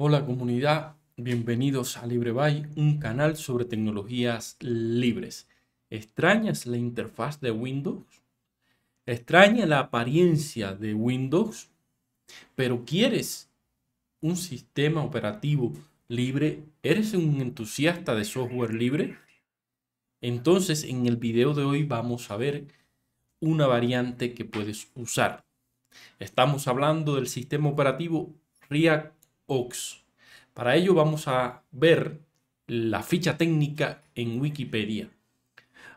Hola comunidad, bienvenidos a LibreBuy, un canal sobre tecnologías libres. ¿Extrañas la interfaz de Windows? ¿Extraña la apariencia de Windows? ¿Pero quieres un sistema operativo libre? ¿Eres un entusiasta de software libre? Entonces en el video de hoy vamos a ver una variante que puedes usar. Estamos hablando del sistema operativo React para ello vamos a ver la ficha técnica en Wikipedia.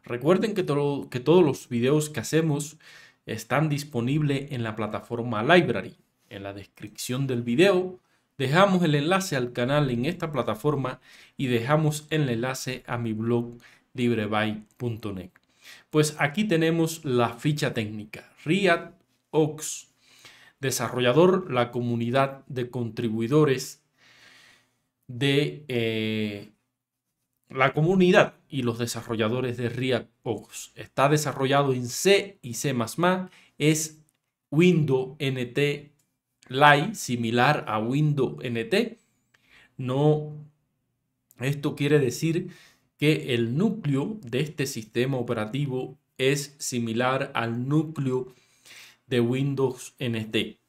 Recuerden que, que todos los videos que hacemos están disponibles en la plataforma Library. En la descripción del video dejamos el enlace al canal en esta plataforma y dejamos el enlace a mi blog libreby.net. Pues aquí tenemos la ficha técnica, Riad Ox desarrollador, la comunidad de contribuidores de eh, la comunidad y los desarrolladores de React Está desarrollado en C y C++, es Windows NT Lite, similar a Windows NT. No, esto quiere decir que el núcleo de este sistema operativo es similar al núcleo de Windows NT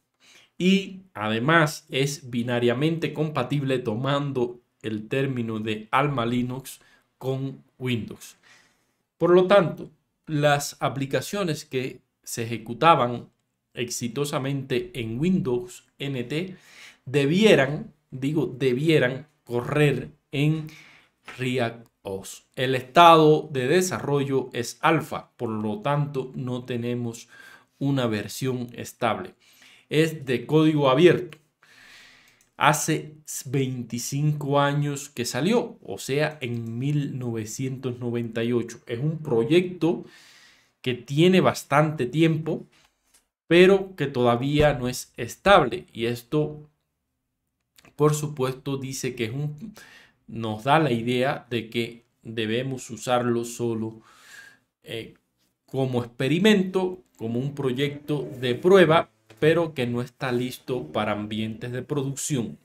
y además es binariamente compatible tomando el término de Alma Linux con Windows. Por lo tanto, las aplicaciones que se ejecutaban exitosamente en Windows NT debieran, digo, debieran correr en React El estado de desarrollo es alfa, por lo tanto no tenemos una versión estable es de código abierto. Hace 25 años que salió, o sea, en 1998. Es un proyecto que tiene bastante tiempo, pero que todavía no es estable. Y esto, por supuesto, dice que es nos da la idea de que debemos usarlo solo eh, como experimento, como un proyecto de prueba pero que no está listo para ambientes de producción.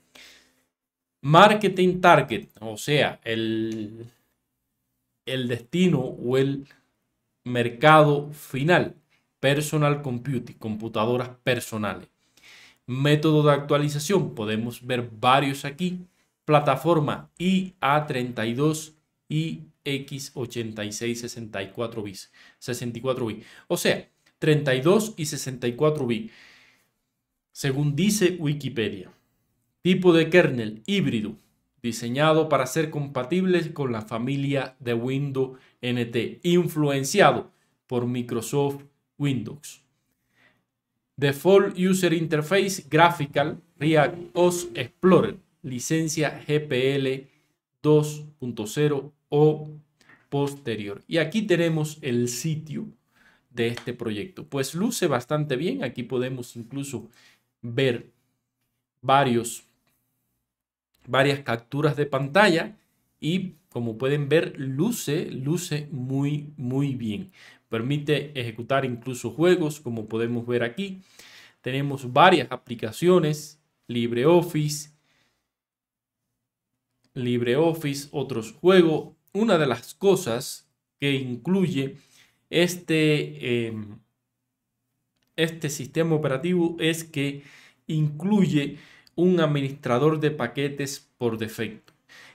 Marketing target, o sea, el, el destino o el mercado final. Personal computing, computadoras personales. Método de actualización, podemos ver varios aquí. Plataforma IA32 y X86 64 64 bits. O sea, 32 y 64 bits. Según dice Wikipedia, tipo de kernel híbrido, diseñado para ser compatible con la familia de Windows NT, influenciado por Microsoft Windows. Default User Interface Graphical React OS Explorer, licencia GPL 2.0 o posterior. Y aquí tenemos el sitio de este proyecto. Pues luce bastante bien. Aquí podemos incluso ver varios, varias capturas de pantalla y como pueden ver luce, luce muy, muy bien. Permite ejecutar incluso juegos como podemos ver aquí. Tenemos varias aplicaciones, LibreOffice, LibreOffice, otros juegos. Una de las cosas que incluye este... Em, este sistema operativo es que incluye un administrador de paquetes por defecto.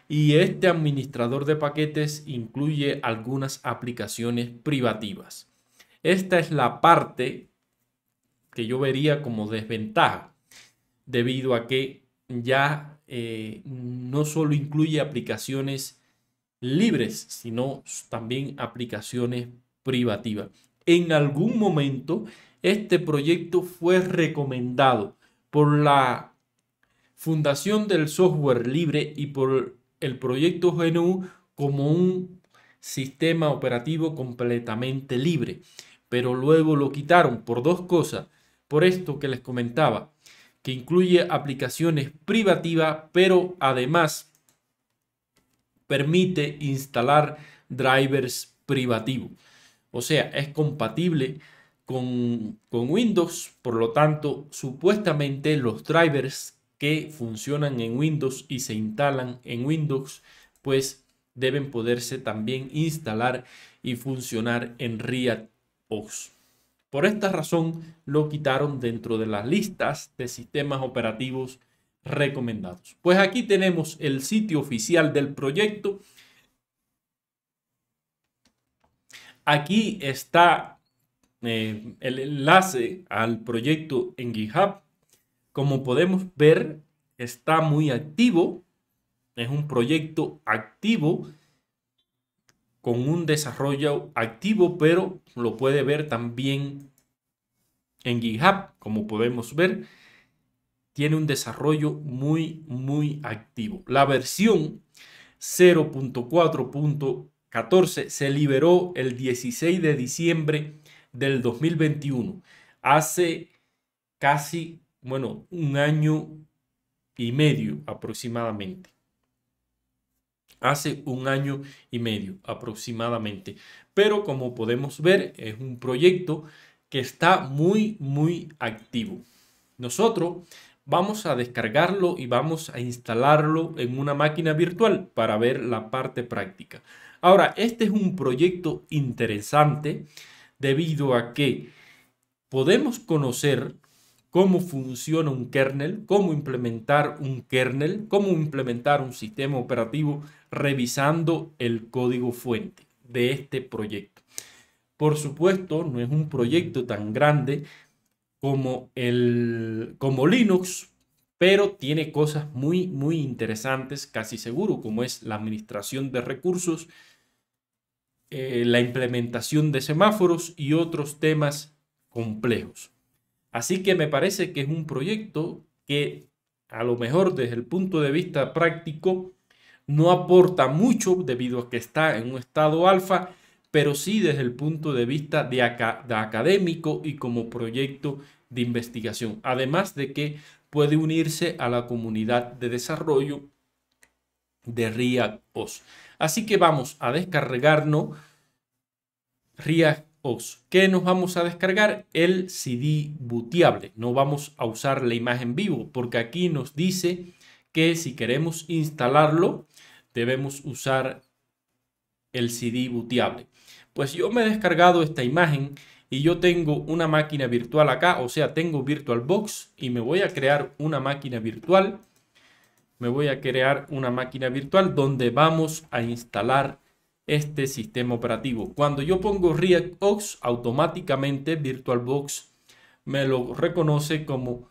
Y este administrador de paquetes incluye algunas aplicaciones privativas. Esta es la parte que yo vería como desventaja, debido a que ya eh, no solo incluye aplicaciones libres, sino también aplicaciones privativas. En algún momento este proyecto fue recomendado por la Fundación del Software Libre y por el proyecto GNU como un sistema operativo completamente libre. Pero luego lo quitaron por dos cosas. Por esto que les comentaba, que incluye aplicaciones privativas, pero además permite instalar drivers privativos. O sea, es compatible con, Windows, por lo tanto, supuestamente los drivers que funcionan en Windows y se instalan en Windows, pues deben poderse también instalar y funcionar en React Por esta razón lo quitaron dentro de las listas de sistemas operativos recomendados. Pues aquí tenemos el sitio oficial del proyecto. Aquí está eh, el enlace al proyecto en GitHub. Como podemos ver, está muy activo. Es un proyecto activo con un desarrollo activo, pero lo puede ver también en GitHub, como podemos ver. Tiene un desarrollo muy, muy activo. La versión 0.4.14 se liberó el 16 de diciembre del 2021, hace casi, bueno, un año y medio aproximadamente. Hace un año y medio aproximadamente. Pero como podemos ver, es un proyecto que está muy, muy activo. Nosotros vamos a descargarlo y vamos a instalarlo en una máquina virtual para ver la parte práctica. Ahora, este es un proyecto interesante debido a que podemos conocer cómo funciona un kernel, cómo implementar un kernel, cómo implementar un sistema operativo revisando el código fuente de este proyecto. Por supuesto, no es un proyecto tan grande como, el, como Linux, pero tiene cosas muy, muy interesantes, casi seguro, como es la administración de recursos, eh, la implementación de semáforos y otros temas complejos. Así que me parece que es un proyecto que a lo mejor desde el punto de vista práctico no aporta mucho debido a que está en un estado alfa, pero sí desde el punto de vista de, académico y como proyecto de investigación. Además de que puede unirse a la comunidad de desarrollo de RIA os Así que vamos a descargarnos React OS. ¿Qué nos vamos a descargar? El CD booteable. No vamos a usar la imagen vivo porque aquí nos dice que si queremos instalarlo debemos usar el CD booteable. Pues yo me he descargado esta imagen y yo tengo una máquina virtual acá, o sea, tengo VirtualBox y me voy a crear una máquina virtual me voy a crear una máquina virtual donde vamos a instalar este sistema operativo. Cuando yo pongo ReactOS, automáticamente VirtualBox me lo reconoce como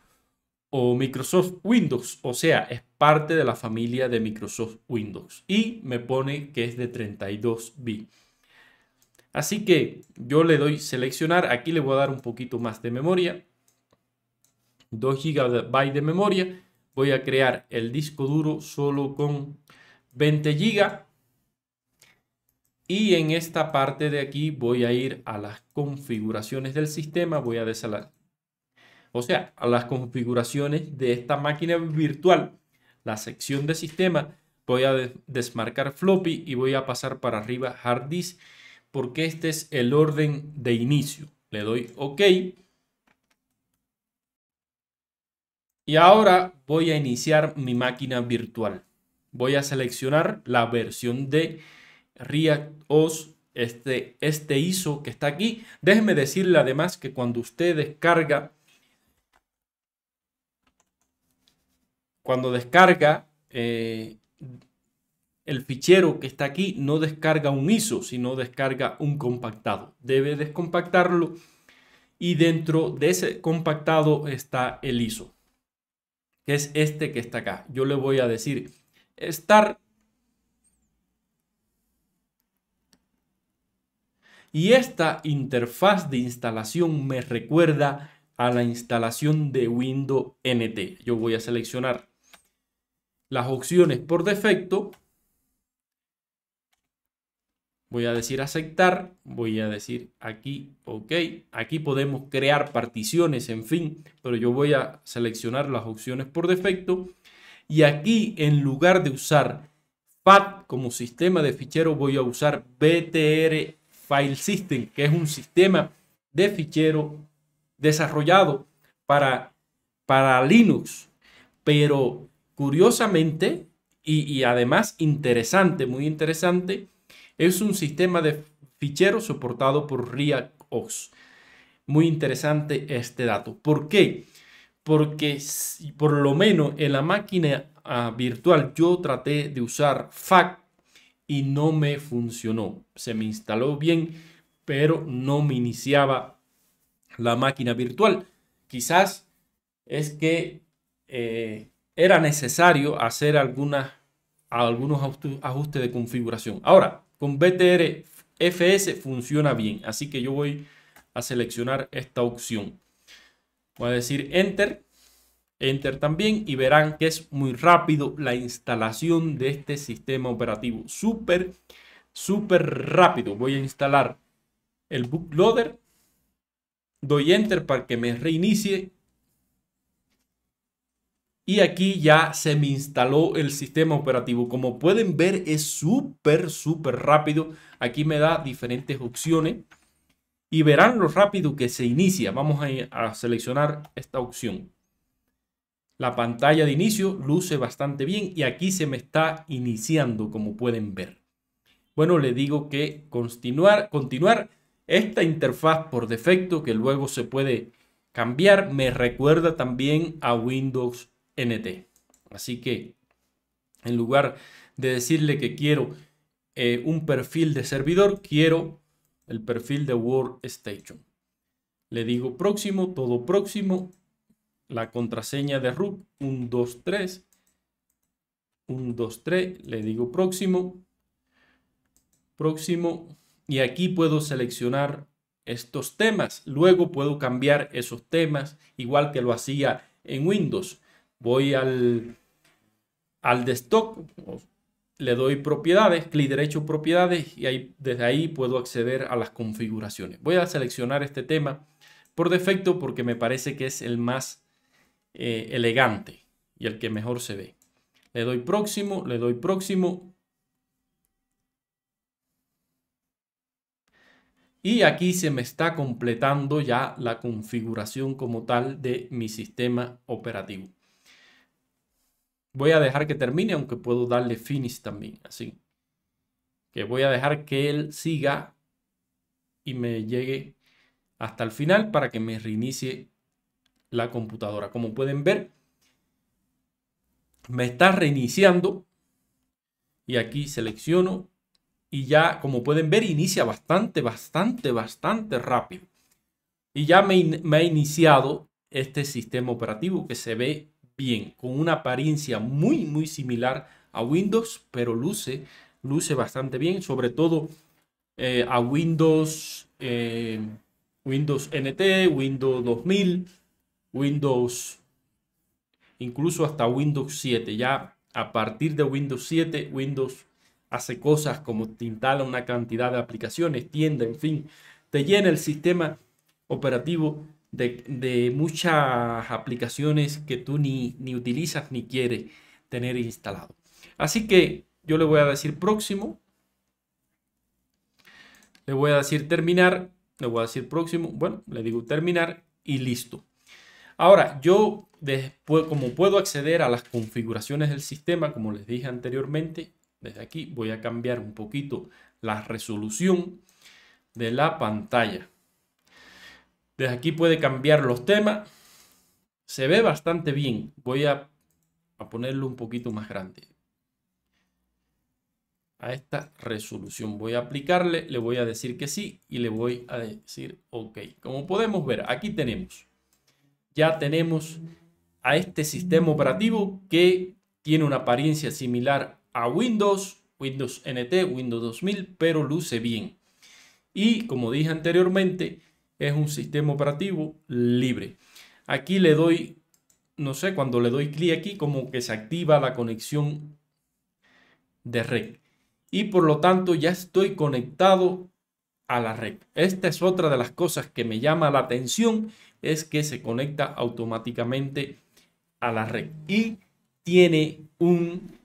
o Microsoft Windows, o sea, es parte de la familia de Microsoft Windows y me pone que es de 32 Bit. Así que yo le doy seleccionar, aquí le voy a dar un poquito más de memoria, 2 GB de memoria voy a crear el disco duro solo con 20 GB. Y en esta parte de aquí voy a ir a las configuraciones del sistema, voy a desalar. O sea, a las configuraciones de esta máquina virtual, la sección de sistema, voy a desmarcar floppy y voy a pasar para arriba hard disk porque este es el orden de inicio. Le doy OK Y ahora voy a iniciar mi máquina virtual. Voy a seleccionar la versión de React OS, este, este ISO que está aquí. Déjeme decirle además que cuando usted descarga, cuando descarga eh, el fichero que está aquí, no descarga un ISO, sino descarga un compactado. Debe descompactarlo y dentro de ese compactado está el ISO que es este que está acá. Yo le voy a decir Start. Y esta interfaz de instalación me recuerda a la instalación de Windows NT. Yo voy a seleccionar las opciones por defecto Voy a decir aceptar, voy a decir aquí, ok. Aquí podemos crear particiones, en fin, pero yo voy a seleccionar las opciones por defecto. Y aquí, en lugar de usar FAT como sistema de fichero, voy a usar BTR File System, que es un sistema de fichero desarrollado para, para Linux. Pero curiosamente, y, y además interesante, muy interesante, es un sistema de ficheros soportado por ReactOS. Muy interesante este dato. ¿Por qué? Porque por lo menos en la máquina ah, virtual yo traté de usar FAC y no me funcionó. Se me instaló bien, pero no me iniciaba la máquina virtual. Quizás es que eh, era necesario hacer algunos ajustes de configuración. Ahora, con BTRFS funciona bien, así que yo voy a seleccionar esta opción. Voy a decir Enter, Enter también y verán que es muy rápido la instalación de este sistema operativo. Súper, súper rápido. Voy a instalar el bootloader. Doy Enter para que me reinicie y aquí ya se me instaló el sistema operativo. Como pueden ver es súper, súper rápido. Aquí me da diferentes opciones y verán lo rápido que se inicia. Vamos a, a seleccionar esta opción. La pantalla de inicio luce bastante bien y aquí se me está iniciando como pueden ver. Bueno, le digo que continuar, continuar. Esta interfaz por defecto que luego se puede cambiar me recuerda también a Windows NT. Así que en lugar de decirle que quiero eh, un perfil de servidor, quiero el perfil de Station. Le digo próximo, todo próximo, la contraseña de root 123 123, le digo próximo, próximo y aquí puedo seleccionar estos temas. Luego puedo cambiar esos temas igual que lo hacía en Windows voy al, al de le doy propiedades, clic derecho propiedades y ahí, desde ahí puedo acceder a las configuraciones. Voy a seleccionar este tema por defecto porque me parece que es el más eh, elegante y el que mejor se ve. Le doy próximo, le doy próximo. Y aquí se me está completando ya la configuración como tal de mi sistema operativo voy a dejar que termine, aunque puedo darle finish también, así. Que voy a dejar que él siga y me llegue hasta el final para que me reinicie la computadora. Como pueden ver, me está reiniciando y aquí selecciono y ya, como pueden ver, inicia bastante, bastante, bastante rápido. Y ya me, ha iniciado este sistema operativo que se ve con una apariencia muy, muy similar a Windows, pero luce, luce bastante bien, sobre todo eh, a Windows, eh, Windows NT, Windows 2000, Windows, incluso hasta Windows 7. Ya a partir de Windows 7, Windows hace cosas como te una cantidad de aplicaciones, tienda, en fin, te llena el sistema operativo de, muchas aplicaciones que tú ni, ni utilizas ni quieres tener instalado. Así que yo le voy a decir próximo. Le voy a decir terminar. Le voy a decir próximo. Bueno, le digo terminar y listo. Ahora, yo después, como puedo acceder a las configuraciones del sistema, como les dije anteriormente, desde aquí voy a cambiar un poquito la resolución de la pantalla. Desde aquí puede cambiar los temas. Se ve bastante bien. Voy a, ponerlo un poquito más grande. A esta resolución voy a aplicarle, le voy a decir que sí y le voy a decir ok. Como podemos ver, aquí tenemos. Ya tenemos a este sistema operativo que tiene una apariencia similar a Windows, Windows NT, Windows 2000, pero luce bien. Y como dije anteriormente, es un sistema operativo libre. Aquí le doy, no sé, cuando le doy clic aquí, como que se activa la conexión de red. Y por lo tanto ya estoy conectado a la red. Esta es otra de las cosas que me llama la atención, es que se conecta automáticamente a la red. Y tiene un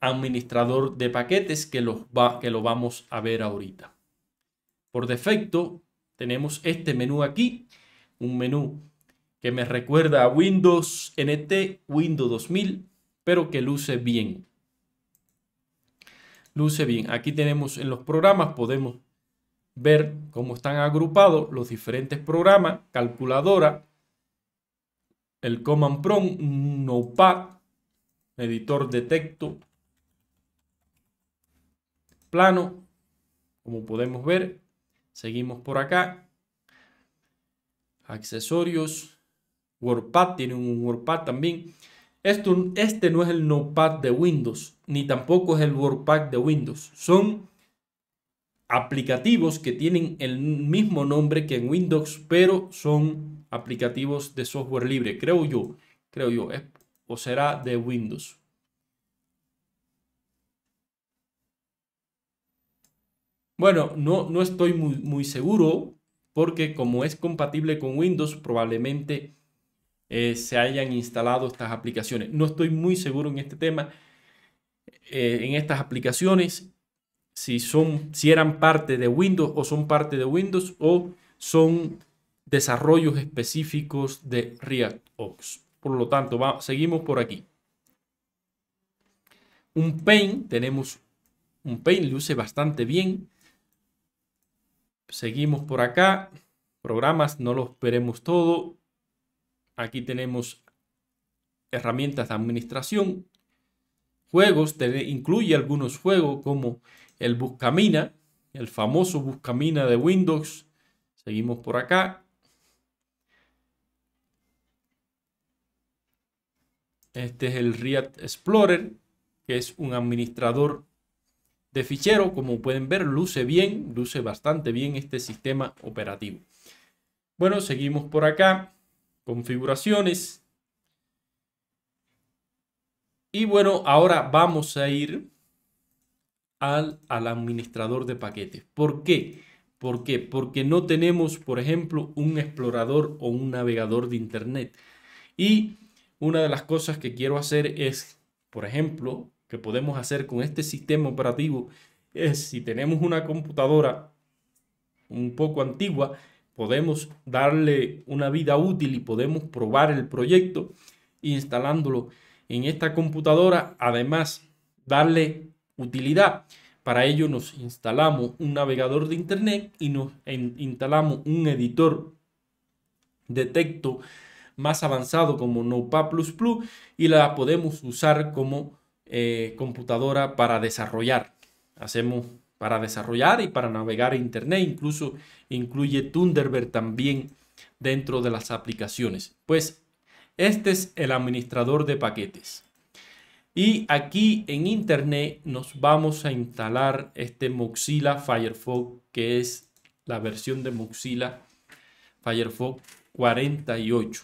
administrador de paquetes que, los va, que lo vamos a ver ahorita. Por defecto, tenemos este menú aquí, un menú que me recuerda a Windows NT, Windows 2000, pero que luce bien. Luce bien. Aquí tenemos en los programas, podemos ver cómo están agrupados los diferentes programas, calculadora, el Command Prompt, Notepad, editor de texto, plano, como podemos ver, Seguimos por acá. Accesorios. WordPad, tiene un WordPad también. Esto, este no es el Notepad de Windows, ni tampoco es el WordPad de Windows. Son aplicativos que tienen el mismo nombre que en Windows, pero son aplicativos de software libre, creo yo. Creo yo, o será de Windows. Bueno, no, no estoy muy, seguro porque como es compatible con Windows, probablemente eh, se hayan instalado estas aplicaciones. No estoy muy seguro en este tema, eh, en estas aplicaciones, si, son, si eran parte de Windows o son parte de Windows o son desarrollos específicos de React Por lo tanto, seguimos por aquí. Un paint, tenemos un paint, luce bastante bien. Seguimos por acá. Programas, no los veremos todo. Aquí tenemos herramientas de administración. Juegos, incluye algunos juegos como el Buscamina, el famoso Buscamina de Windows. Seguimos por acá. Este es el React Explorer, que es un administrador de fichero. Como pueden ver, luce bien, luce bastante bien este sistema operativo. Bueno, seguimos por acá. Configuraciones. Y bueno, ahora vamos a ir al, al administrador de paquetes. ¿Por qué? ¿Por Porque no tenemos, por ejemplo, un explorador o un navegador de Internet. Y una de las cosas que quiero hacer es, por ejemplo, que podemos hacer con este sistema operativo es, si tenemos una computadora un poco antigua, podemos darle una vida útil y podemos probar el proyecto instalándolo en esta computadora, además darle utilidad. Para ello nos instalamos un navegador de internet y nos instalamos un editor de texto más avanzado como Notepad++ y la podemos usar como eh, computadora para desarrollar. Hacemos para desarrollar y para navegar Internet. Incluso incluye Thunderbird también dentro de las aplicaciones. Pues este es el administrador de paquetes. Y aquí en Internet nos vamos a instalar este Mozilla Firefox, que es la versión de Mozilla Firefox 48.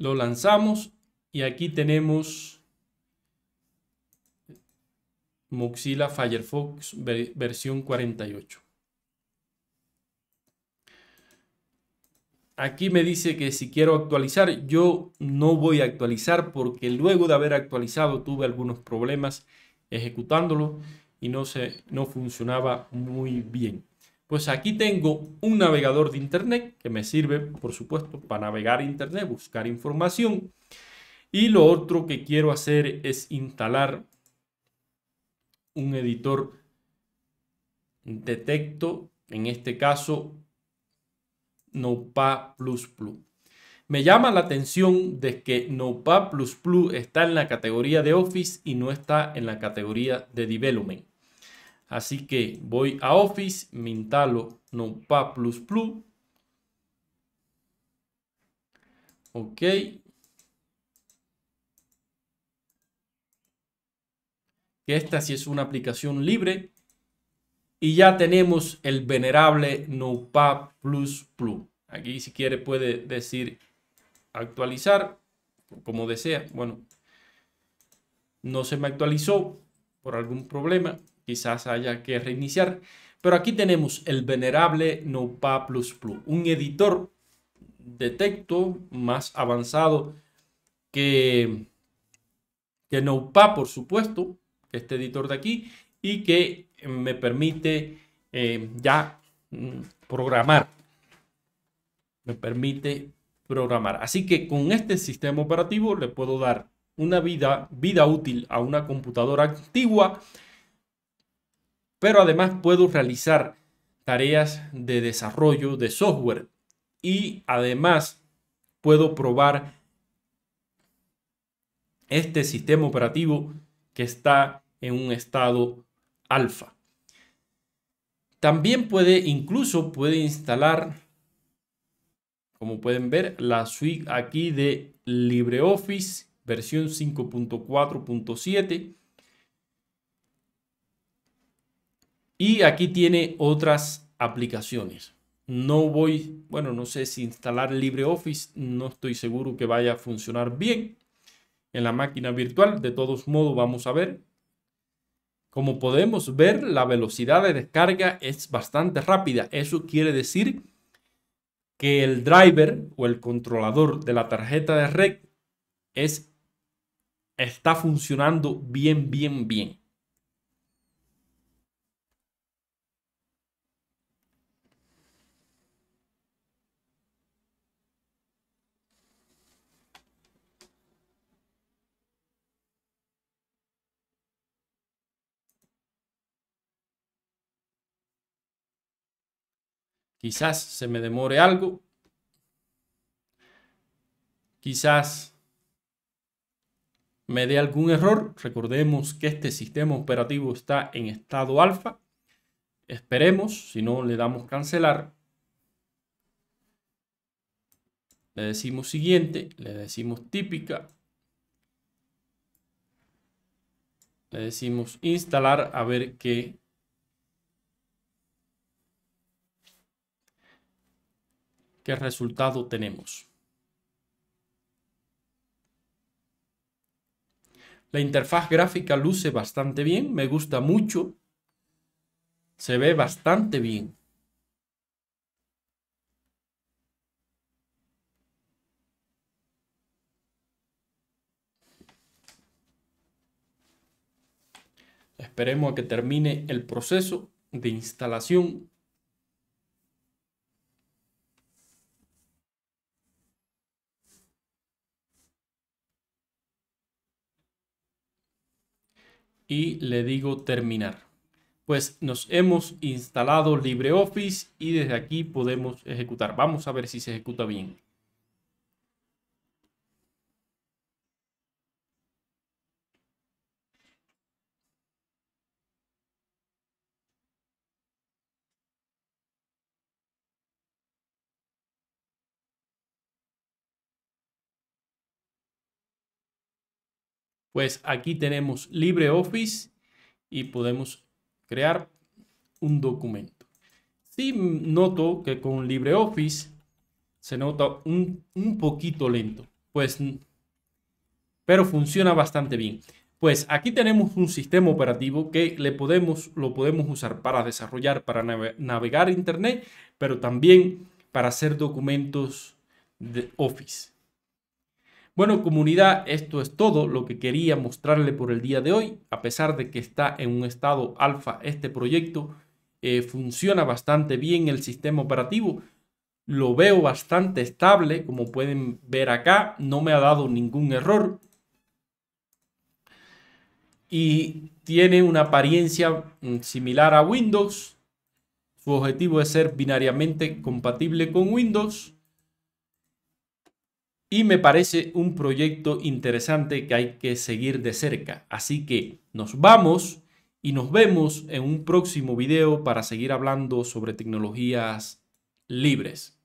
Lo lanzamos y aquí tenemos Mozilla Firefox versión 48. Aquí me dice que si quiero actualizar, yo no voy a actualizar porque luego de haber actualizado tuve algunos problemas ejecutándolo y no, se, no funcionaba muy bien. Pues aquí tengo un navegador de Internet que me sirve, por supuesto, para navegar Internet, buscar información. Y lo otro que quiero hacer es instalar un editor de texto, en este caso Notepad++. Me llama la atención de que Notepad++ está en la categoría de Office y no está en la categoría de Development. Así que voy a Office, me instalo Plus Ok. Que esta sí es una aplicación libre. Y ya tenemos el venerable Plus Plus. Aquí si quiere puede decir actualizar, como desea. Bueno, no se me actualizó por algún problema quizás haya que reiniciar. Pero aquí tenemos el venerable plus un editor de texto más avanzado que, que por supuesto, este editor de aquí, y que me permite eh, ya mm, programar. Me permite programar. Así que con este sistema operativo le puedo dar una vida, vida útil a una computadora antigua pero además puedo realizar tareas de desarrollo de software y además puedo probar este sistema operativo que está en un estado alfa. También puede, incluso puede instalar, como pueden ver, la suite aquí de LibreOffice versión 5.4.7 Y aquí tiene otras aplicaciones. No voy, bueno, no sé si instalar LibreOffice, no estoy seguro que vaya a funcionar bien en la máquina virtual. De todos modos, vamos a ver. Como podemos ver, la velocidad de descarga es bastante rápida. Eso quiere decir que el driver o el controlador de la tarjeta de red está funcionando bien, bien, bien. Quizás se me demore algo. Quizás me dé algún error. Recordemos que este sistema operativo está en estado alfa. Esperemos, si no le damos cancelar. Le decimos siguiente, le decimos típica. Le decimos instalar a ver qué qué resultado tenemos. La interfaz gráfica luce bastante bien, me gusta mucho, se ve bastante bien. Esperemos a que termine el proceso de instalación y le digo terminar. Pues nos hemos instalado LibreOffice y desde aquí podemos ejecutar. Vamos a ver si se ejecuta bien. Pues aquí tenemos LibreOffice y podemos crear un documento. Sí noto que con LibreOffice se nota un, un poquito lento, pues, pero funciona bastante bien. Pues aquí tenemos un sistema operativo que le podemos, lo podemos usar para desarrollar, para navegar Internet, pero también para hacer documentos de Office. Bueno, comunidad, esto es todo lo que quería mostrarle por el día de hoy. A pesar de que está en un estado alfa este proyecto, eh, funciona bastante bien el sistema operativo. Lo veo bastante estable, como pueden ver acá. No me ha dado ningún error. Y tiene una apariencia mm, similar a Windows. Su objetivo es ser binariamente compatible con Windows y me parece un proyecto interesante que hay que seguir de cerca. Así que nos vamos y nos vemos en un próximo video para seguir hablando sobre tecnologías libres.